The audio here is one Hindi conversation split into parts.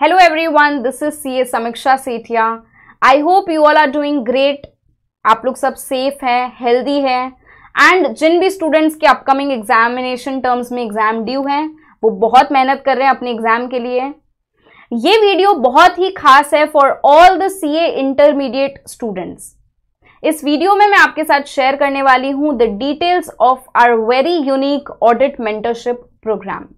Hello everyone this is C A Samiksha Sethia I hope you all are doing great आप लोग सब सेफ है हेल्दी है एंड जिन भी स्टूडेंट्स के अपकमिंग एग्जामिनेशन टर्म्स में एग्जाम ड्यू हैं वो बहुत मेहनत कर रहे हैं अपने एग्जाम के लिए ये वीडियो बहुत ही खास है for all the C A intermediate students इस वीडियो में मैं आपके साथ शेयर करने वाली हूँ the details of our very unique audit mentorship program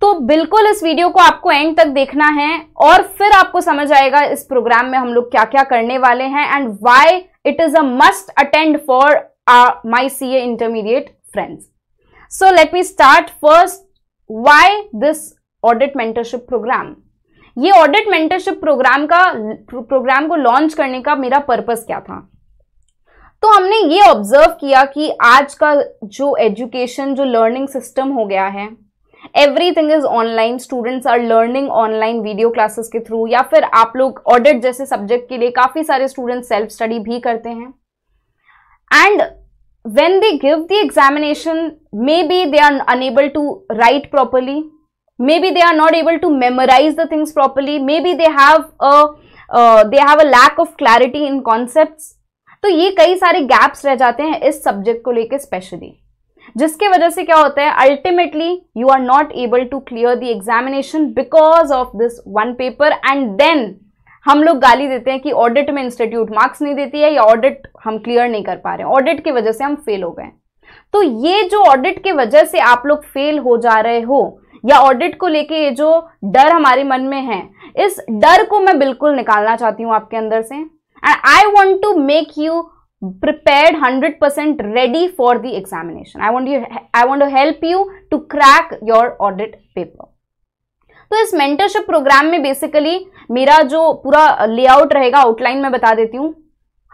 तो बिल्कुल इस वीडियो को आपको एंड तक देखना है और फिर आपको समझ आएगा इस प्रोग्राम में हम लोग क्या क्या करने वाले हैं and why it is a must attend for my C A intermediate friends so let me start first why this audit mentorship program ये ऑडिट मेंटरशिप प्रोग्राम का प्रोग्राम को लॉन्च करने का मेरा पर्पज क्या था तो हमने ये ऑब्जर्व किया कि आज का जो एजुकेशन जो लर्निंग सिस्टम हो गया है everything is online students are learning online video classes के थ्रू या फिर आप लोग ऑडिट जैसे सब्जेक्ट के लिए काफी सारे स्टूडेंट सेल्फ स्टडी भी करते हैं and when they give the examination maybe they are unable to write properly maybe they are not able to memorise the things properly maybe they have a they have a lack of clarity in concept तो ये कई सारे गैप्स रह जाते हैं इस सब्जेक्ट को लेकर स्पेशली जिसके वजह से क्या होता है ultimately you are not able to clear the examination because of this one paper and then हम लोग गाली देते हैं कि ऑडिट में इंस्टीट्यूट मार्क्स नहीं देती है या ऑडिट हम क्लियर नहीं कर पा रहे ऑडिट की वजह से हम फेल हो गए तो ये जो ऑडिट की वजह से आप लोग फेल हो जा रहे हो या ऑडिट को लेके ये जो डर हमारे मन में है इस डर को मैं बिल्कुल निकालना चाहती हूं आपके अंदर से and I want to make you prepared 100% ready for the examination i want you i want to help you to crack your audit paper तो इस मेंटरशिप प्रोग्राम में बेसिकली मेरा जो पूरा लेआउट रहेगा आउटलाइन मैं बता देती हूँ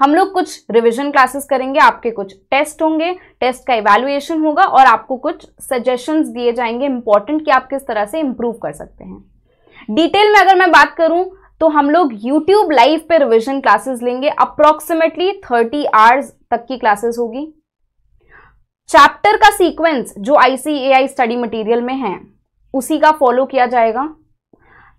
हम लोग कुछ रिवीजन क्लासेस करेंगे आपके कुछ टेस्ट होंगे टेस्ट का इवेल्युएशन होगा और आपको कुछ सजेशंस दिए जाएंगे इंपॉर्टेंट कि आप किस तरह से इम्प्रूव कर सकते हैं डिटेल में अगर मैं बात करूं तो हम लोग यूट्यूब लाइव पे रिविजन क्लासेस लेंगे अप्रोक्सीमेटली थर्टी आवर्स तक की क्लासेस होगी चैप्टर का सीक्वेंस जो आईसीएआई स्टडी मटेरियल में है उसी का फॉलो किया जाएगा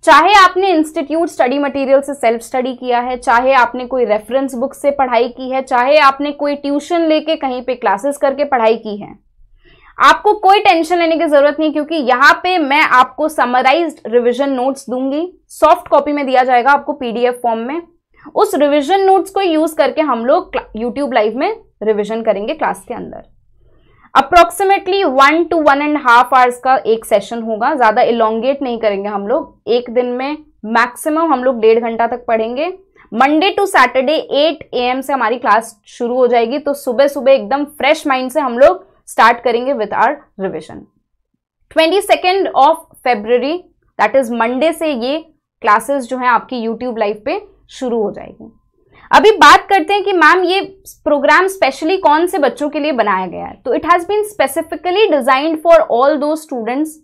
चाहे आपने इंस्टीट्यूट स्टडी मटेरियल से सेल्फ स्टडी किया है चाहे आपने कोई रेफरेंस बुक से पढ़ाई की है चाहे आपने कोई ट्यूशन लेके कहीं पे क्लासेस करके पढ़ाई की है आपको कोई टेंशन लेने की जरूरत नहीं क्योंकि यहाँ पे मैं आपको समराइज रिविजन नोट्स दूंगी सॉफ्ट कॉपी में दिया जाएगा आपको पीडीएफ फॉर्म में उस रिविजन नोट्स को यूज करके हम लोग यूट्यूब लाइव में रिविजन करेंगे क्लास के अंदर approximately one two one and half hours का एक सेशन होगा ज़्यादा इलोंगेट नहीं करेंगे हम लोग एक दिन में मैक्सिमम हम लोग डेढ़ घंटा तक पढ़ेंगे मंडे टू सैटरडे 8 एम से हमारी क्लास शुरू हो जाएगी तो सुबह सुबह एकदम फ्रेश माइंड से हम लोग स्टार्ट करेंगे with our revision twenty second of February that is Monday से ये क्लासेस जो है आपकी यूट्यूब लाइव पे शुरू हो जाएगी अभी बात करते हैं कि मैम ये प्रोग्राम स्पेशली कौन से बच्चों के लिए बनाया गया है तो it has been specifically designed for all those students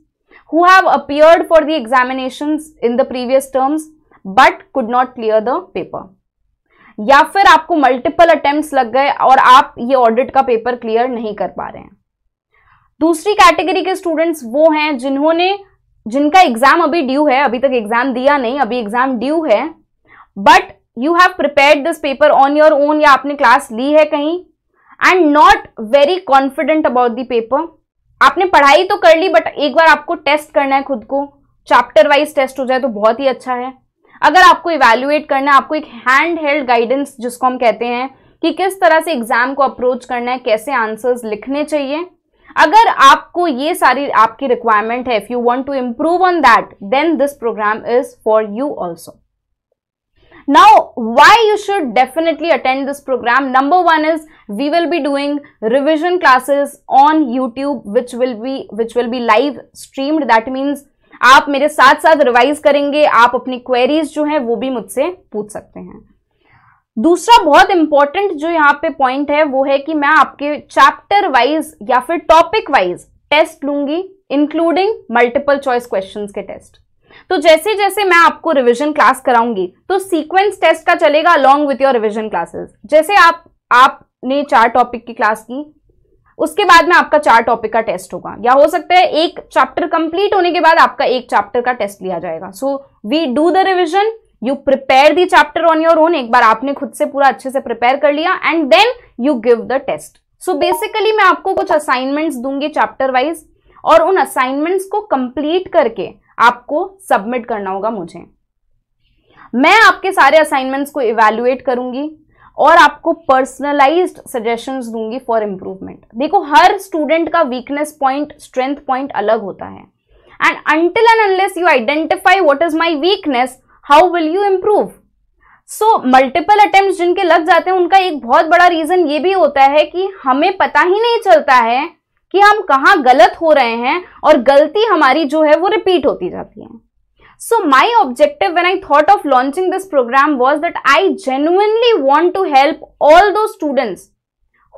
who have appeared for the examination in the previous terms but could not clear the paper या फिर आपको मल्टीपल अटेम्प्ट लग गए और आप ये ऑडिट का पेपर क्लियर नहीं कर पा रहे हैं दूसरी कैटेगरी के स्टूडेंट्स वो हैं जिन्होंने जिनका एग्जाम अभी ड्यू है अभी तक एग्जाम दिया नहीं अभी एग्जाम ड्यू है but you have prepare this paper on your own या आपने क्लास ली है कहीं and not very confident about the paper आपने पढ़ाई तो कर ली बट एक बार आपको टेस्ट करना है खुद को चैप्टर वाइज टेस्ट हो जाए तो बहुत ही अच्छा है अगर आपको इवेल्युएट करना है आपको एक हैंड हेल्ड गाइडेंस जिसको हम कहते हैं कि किस तरह से एग्जाम को अप्रोच करना है कैसे आंसर्स लिखने चाहिए अगर आपको ये सारी आपकी रिक्वायरमेंट है if you want to improve on that then this program is for you also now why you should definitely attend this program number one is we will be doing revision classes on YouTube which will be which will be live streamed that means आप मेरे साथ साथ रिवाइज करेंगे आप अपनी क्वेरीज जो है वो भी मुझसे पूछ सकते हैं दूसरा बहुत इंपॉर्टेंट जो यहाँ पे पॉइंट है वो है कि मैं आपके चैप्टर वाइज या फिर टॉपिक वाइज टेस्ट लूंगी इंक्लूडिंग मल्टीपल चॉइस क्वेश्चंस के टेस्ट तो जैसे जैसे मैं आपको रिवीजन क्लास कराऊंगी तो सीक्वेंस टेस्ट का चलेगा along with your revision classes जैसे आप आपने चार टॉपिक की क्लास की उसके बाद में आपका चार टॉपिक का टेस्ट होगा या हो सकता है एक चैप्टर कंप्लीट होने के बाद आपका एक चैप्टर का टेस्ट लिया जाएगा so we do the revision you prepare the chapter on your own एक बार आपने खुद से पूरा अच्छे से प्रिपेयर कर लिया and then you give the test so basically मैं आपको कुछ असाइनमेंट्स दूंगी चैप्टर वाइज और उन असाइनमेंट्स को कंप्लीट करके आपको सबमिट करना होगा मुझे मैं आपके सारे असाइनमेंट्स को इवेल्युएट करूंगी और आपको पर्सनलाइज्ड सजेशंस दूंगी फॉर इम्प्रूवमेंट देखो हर स्टूडेंट का वीकनेस पॉइंट स्ट्रेंथ पॉइंट अलग होता है and until and unless you identify what is my weakness how will you improve so multiple attempt जिनके लग जाते हैं उनका एक बहुत बड़ा रीजन ये भी होता है कि हमें पता ही नहीं चलता है कि हम कहाँ गलत हो रहे हैं और गलती हमारी जो है वो रिपीट होती जाती है So my objective when I thought of launching this program was that I genuinely want to help all those students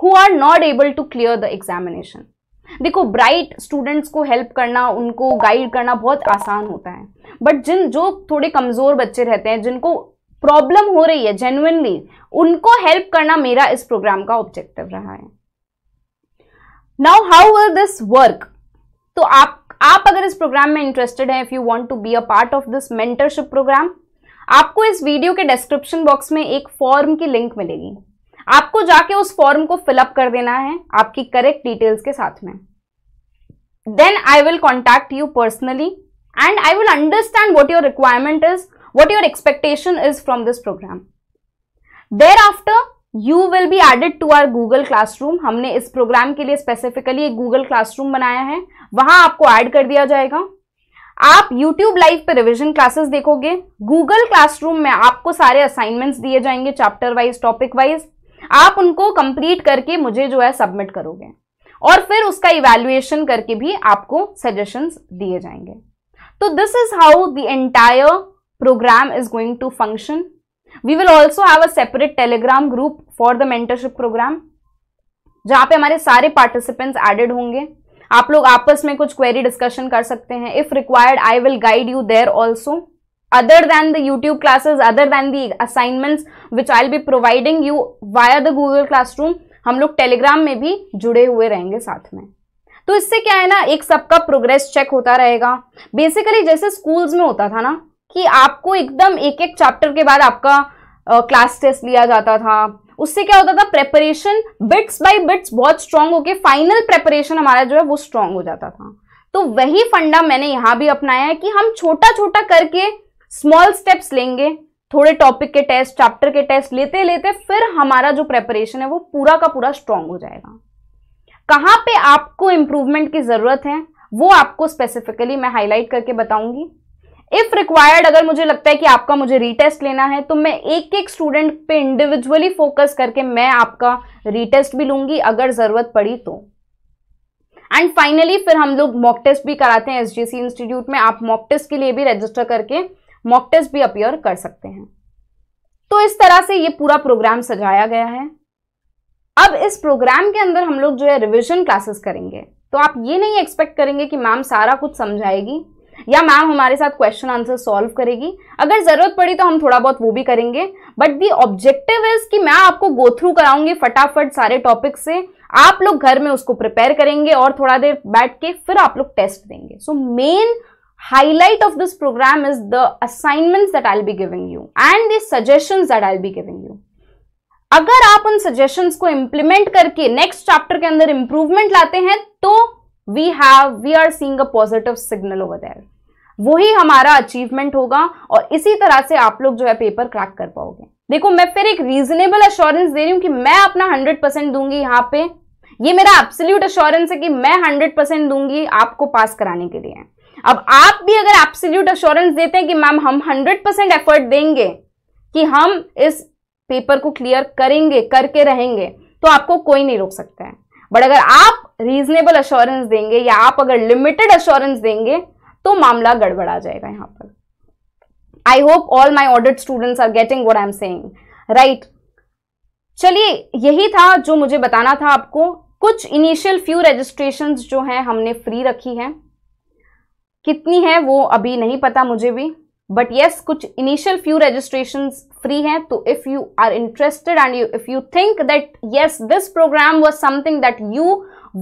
who are not able to clear the examination. देखो ब्राइट स्टूडेंट्स को हेल्प करना उनको गाइड करना बहुत आसान होता है बट जिन जो थोड़े कमज़ोर बच्चे रहते हैं जिनको प्रॉब्लम हो रही है जेन्युनली उनको हेल्प करना मेरा इस प्रोग्राम का ऑब्जेक्टिव रहा है now how will this work तो आप आप अगर इस प्रोग्राम में इंटरेस्टेड हैं if you want to be a part of this mentorship program आपको इस वीडियो के डिस्क्रिप्शन बॉक्स में एक फॉर्म की लिंक मिलेगी आपको जाके उस फॉर्म को फिलअप कर देना है आपकी करेक्ट डिटेल्स के साथ में then I will contact you personally and I will understand what your requirement is what your expectation is from this program thereafter you will be added to our Google classroom हमने इस प्रोग्राम के लिए स्पेसिफिकली एक गूगल क्लासरूम बनाया है वहां आपको ऐड कर दिया जाएगा आप YouTube लाइव पर रिविजन क्लासेस देखोगे गूगल क्लासरूम में आपको सारे असाइनमेंट्स दिए जाएंगे चैप्टर वाइज टॉपिक वाइज आप उनको कंप्लीट करके मुझे जो है सबमिट करोगे और फिर उसका इवेल्युएशन करके भी आपको सजेशंस दिए जाएंगे तो this is how the entire program is going to function we will also have a separate telegram group for the mentorship program जहाँ पे हमारे सारे participants added होंगे आप लोग आपस में कुछ query discussion कर सकते हैं if required i will guide you there also other than the YouTube classes, other than the assignments which I'll be providing you via the Google Classroom, हम लोग टेलीग्राम में भी जुड़े हुए रहेंगे साथ में तो इससे क्या है ना एक सबका प्रोग्रेस चेक होता रहेगा बेसिकली जैसे स्कूल्स में होता था ना कि आपको एकदम एक एक चैप्टर के बाद आपका क्लास टेस्ट लिया जाता था उससे क्या होता था प्रेपरेशन बिट्स बाय बिट्स बहुत स्ट्रांग होके फाइनल प्रेपरेशन हमारा जो है वो स्ट्रांग हो जाता था तो वही फंडा मैंने यहां भी अपनाया है कि हम छोटा छोटा करके स्मॉल स्टेप्स लेंगे थोड़े टॉपिक के टेस्ट चैप्टर के टेस्ट लेते लेते फिर हमारा जो प्रेपरेशन है वो पूरा का पूरा स्ट्रांग हो जाएगा कहां पे आपको इंप्रूवमेंट की ज़रूरत है वो आपको स्पेसिफिकली मैं हाईलाइट करके बताऊंगी इफ रिक्वायर्ड अगर मुझे लगता है कि आपका मुझे रीटेस्ट लेना है तो मैं एक एक स्टूडेंट पे इंडिविजुअली फोकस करके मैं आपका रीटेस्ट भी लूंगी अगर जरूरत पड़ी तो एंड फाइनली फिर हम लोग मॉक टेस्ट भी कराते हैं एसजीसी इंस्टीट्यूट में आप मॉक टेस्ट के लिए भी रजिस्टर करके मॉक टेस्ट भी अपियर कर सकते हैं तो इस तरह से ये पूरा प्रोग्राम सजाया गया है अब इस प्रोग्राम के अंदर हम लोग जो है रिविजन क्लासेस करेंगे तो आप ये नहीं एक्सपेक्ट करेंगे कि मैम सारा कुछ समझाएगी या मैम हमारे साथ क्वेश्चन आंसर सॉल्व करेगी अगर जरूरत पड़ी तो हम थोड़ा बहुत वो भी करेंगे बट दी ऑब्जेक्टिव इज कि मैं आपको गो थ्रू कराऊंगी फटाफट सारे टॉपिक से आप लोग घर में उसको प्रिपेयर करेंगे और थोड़ा देर बैठ के फिर आप लोग टेस्ट देंगे so main highlight of this program is the assignments that I be giving you and the suggestion that I be giving you अगर आप उन सजेशंस को इंप्लीमेंट करके नेक्स्ट चैप्टर के अंदर इंप्रूवमेंट लाते हैं तो we have we are seeing a positive signal over there वही हमारा अचीवमेंट होगा और इसी तरह से आप लोग जो है पेपर क्रैक कर पाओगे देखो मैं फिर एक रीजनेबल अश्योरेंस दे रही हूं कि मैं अपना हंड्रेड परसेंट दूंगी यहां पे ये मेरा एब्सोल्यूट अश्योरेंस है कि मैं हंड्रेड परसेंट दूंगी आपको पास कराने के लिए अब आप भी अगर एब्सोल्यूट अश्योरेंस देते हैं कि मैम हम हंड्रेड परसेंट एफर्ट देंगे कि हम इस पेपर को क्लियर करेंगे करके रहेंगे तो आपको कोई नहीं रोक सकता है बट अगर आप रीजनेबल अश्योरेंस देंगे या आप अगर लिमिटेड अश्योरेंस देंगे तो मामला गड़बड़ा जाएगा यहां पर I hope all my audit students are getting what I am say right चलिए यही था जो मुझे बताना था आपको कुछ इनिशियल फ्यू रजिस्ट्रेशन जो हैं हमने फ्री रखी हैं कितनी है वो अभी नहीं पता मुझे भी बट यस yes, कुछ इनिशियल फ्यू रजिस्ट्रेशन फ्री है तो if you are interested and you if you think that yes this program was something that you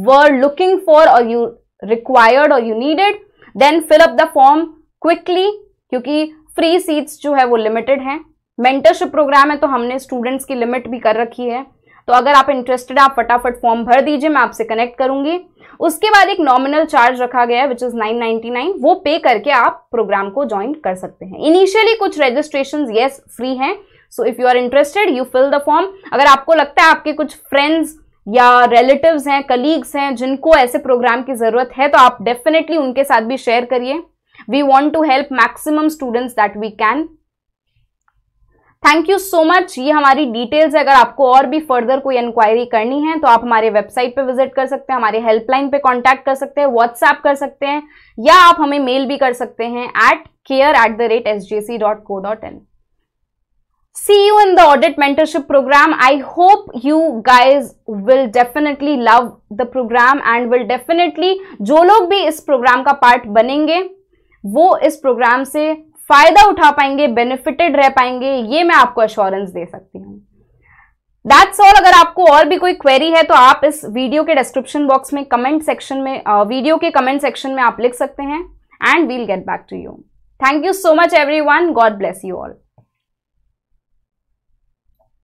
were looking for or you required or you needed then fill up the form quickly क्योंकि फ्री सीट्स जो है वो लिमिटेड है मेंटरशिप प्रोग्राम है तो हमने स्टूडेंट्स की लिमिट भी कर रखी है तो अगर आप इंटरेस्टेड आप फटाफट फॉर्म भर दीजिए मैं आपसे कनेक्ट करूंगी उसके बाद एक नॉमिनल चार्ज रखा गया है विच इज़ 999 वो पे करके आप प्रोग्राम को ज्वाइन कर सकते हैं इनिशियली कुछ रजिस्ट्रेशन येस फ्री हैं so if you are interested you fill the form अगर आपको लगता है आपके कुछ फ्रेंड्स या रिलेटिव्स हैं कलीग्स हैं जिनको ऐसे प्रोग्राम की ज़रूरत है तो आप डेफिनेटली उनके साथ भी शेयर करिए we want to help maximum students that we can thank you so much ये हमारी डिटेल्स अगर आपको और भी फर्दर कोई इंक्वायरी करनी है तो आप हमारे वेबसाइट पे विजिट कर सकते हैं हमारे हेल्पलाइन पे कांटेक्ट कर सकते हैं व्हाट्सएप कर सकते हैं या आप हमें मेल भी कर सकते हैं at care at the rate S J C dot co dot in see you in the audit mentorship program I hope you guys will definitely love the program and will definitely जो लोग भी इस प्रोग्राम का पार्ट बनेंगे वो इस प्रोग्राम से फायदा उठा पाएंगे बेनिफिटेड रह पाएंगे ये मैं आपको अश्योरेंस दे सकती हूँ दैट्स ऑल अगर आपको और भी कोई क्वेरी है तो आप इस वीडियो के डिस्क्रिप्शन बॉक्स में कमेंट सेक्शन में वीडियो के कमेंट सेक्शन में आप लिख सकते हैं and we'll get back to you thank you so much everyone God bless you all